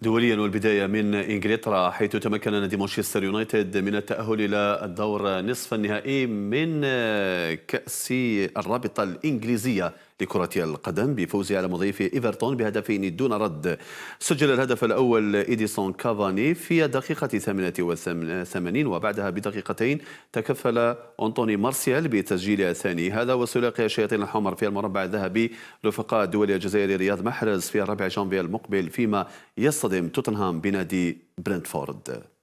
دوليا والبدايه من انجلترا حيث تمكن نادي مانشستر يونايتد من التاهل الى الدور نصف النهائي من كاس الرابطه الانجليزيه لكرة القدم بفوزه على مضيفه إيفرتون بهدفين دون رد سجل الهدف الأول إيديسون كافاني في دقيقة 88 وبعدها بدقيقتين تكفل أنطوني مارسيال بتسجيل الثاني هذا وسلاق الشياطين الحمر في المربع الذهبي رفقاء الدولي الجزائري رياض محرز في الرابع جانفي المقبل فيما يصطدم توتنهام بنادي برنتفورد